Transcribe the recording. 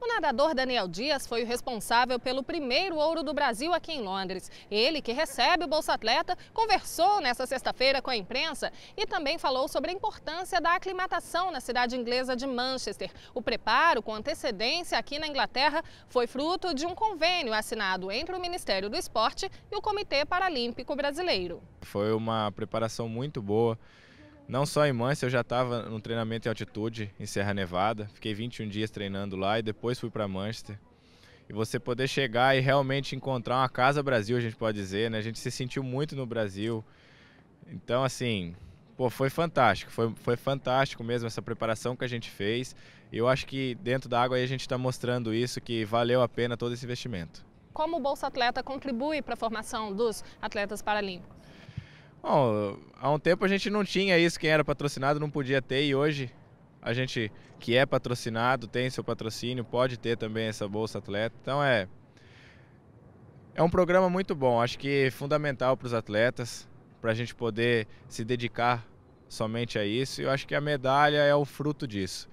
O nadador Daniel Dias foi o responsável pelo primeiro ouro do Brasil aqui em Londres. Ele, que recebe o Bolsa Atleta, conversou nesta sexta-feira com a imprensa e também falou sobre a importância da aclimatação na cidade inglesa de Manchester. O preparo com antecedência aqui na Inglaterra foi fruto de um convênio assinado entre o Ministério do Esporte e o Comitê Paralímpico Brasileiro. Foi uma preparação muito boa. Não só em Manchester, eu já estava no treinamento em altitude em Serra Nevada. Fiquei 21 dias treinando lá e depois fui para Manchester. E você poder chegar e realmente encontrar uma casa Brasil, a gente pode dizer, né? A gente se sentiu muito no Brasil. Então, assim, pô, foi fantástico. Foi, foi fantástico mesmo essa preparação que a gente fez. E eu acho que dentro da água a gente está mostrando isso, que valeu a pena todo esse investimento. Como o Bolsa Atleta contribui para a formação dos atletas paralímpicos? Bom, há um tempo a gente não tinha isso, quem era patrocinado não podia ter e hoje a gente que é patrocinado, tem seu patrocínio, pode ter também essa bolsa atleta. Então é é um programa muito bom, acho que é fundamental para os atletas, para a gente poder se dedicar somente a isso. E eu acho que a medalha é o fruto disso.